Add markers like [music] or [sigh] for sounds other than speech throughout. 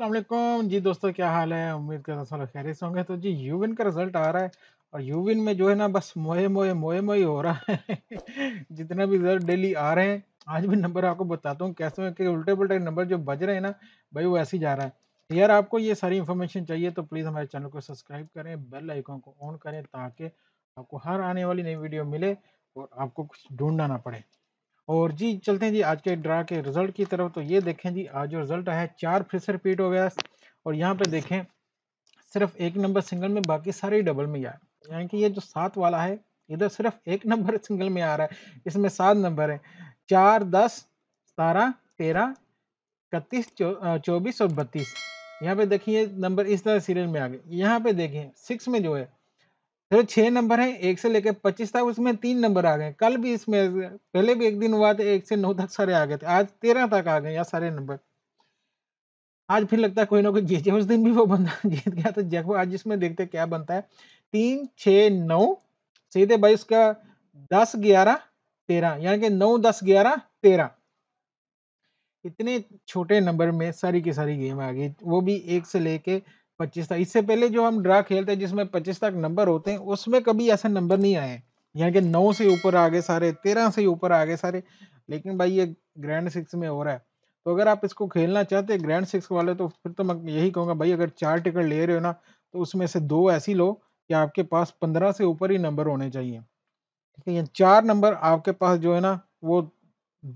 असलम जी दोस्तों क्या हाल है उम्मीद करता हूँ खैर से होंगे तो जी यूविन का रिज़ल्ट आ रहा है और यूविन में जो है ना बस मोए मोए मोए मोए हो रहा है [laughs] जितना भी रिज़ल्ट डेली आ रहे हैं आज भी नंबर आपको बताता हूँ कैसे में कि उल्टे पुलटे नंबर जो बज रहे हैं ना भाई वो ऐसे ही जा रहा है तो यार आपको ये सारी इन्फॉर्मेशन चाहिए तो प्लीज़ हमारे चैनल को सब्सक्राइब करें बेल आइकॉन को ऑन करें ताकि आपको हर आने वाली नई वीडियो मिले और आपको कुछ ढूंढना ना पड़े और जी चलते हैं जी आज के ड्रा के रिजल्ट की तरफ तो ये देखें जी आज जो रिजल्ट आया चार फिर से रिपीट हो गया और यहाँ पे देखें सिर्फ एक नंबर सिंगल में बाकी सारे डबल में आए यानी कि ये जो सात वाला है इधर सिर्फ एक नंबर सिंगल [laughs] में आ रहा है इसमें सात नंबर है चार दस सतारह तेरह इकतीस चौबीस और बत्तीस यहाँ पे देखिए नंबर इस तरह सीरियल में आ गए यहाँ पे देखें सिक्स में जो है चलो छह नंबर है एक से लेकर पच्चीस तक उसमें तीन नंबर आ गए कल भी इसमें पहले भी एक दिन हुआ था एक से नौ तक सारे आ गए थे आज तेरह तक आ गए या सारे नंबर आज फिर लगता है कोई ना कोई जीत उस दिन भी वो बंदा [laughs] जीत गया तो जब आज इसमें देखते क्या बनता है तीन छ नौ सीधे भाई उसका दस ग्यारह तेरह यानी कि नौ दस ग्यारह तेरह इतने छोटे नंबर में सारी की सारी गेम आ गई वो भी एक से लेके पच्चीस तक इससे पहले जो हम ड्रा खेलते हैं जिसमें पच्चीस तक नंबर होते हैं उसमें कभी ऐसे नंबर नहीं आए यहाँ के नौ से ऊपर आ गए सारे तेरह से ऊपर आ गए सारे लेकिन भाई ये ग्रैंड सिक्स में हो रहा है तो अगर आप इसको खेलना चाहते हैं ग्रैंड सिक्स वाले तो फिर तो मैं यही कहूँगा भाई अगर चार टिकट ले रहे हो ना तो उसमें से दो ऐसी लो कि आपके पास पंद्रह से ऊपर ही नंबर होने चाहिए ठीक है ये चार नंबर आपके पास जो है ना वो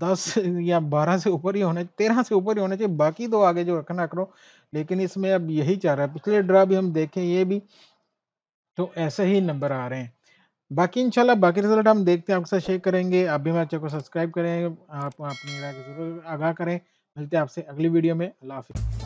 दस या बारह से ऊपर ही होने तेरह से ऊपर ही होने चाहिए बाकी दो तो आगे जो रखना करो लेकिन इसमें अब यही चाह रहा है पिछले ड्रा भी हम देखें ये भी तो ऐसे ही नंबर आ रहे हैं बाकी इंशाल्लाह बाकी रिजल्ट हम देखते हैं आपके साथ शेयर करेंगे आप भी हमारे चैनल को सब्सक्राइब करें आप अपनी राय जरूर आगाह करें मिलते हैं आपसे अगली वीडियो में अल्लाह हाफिज़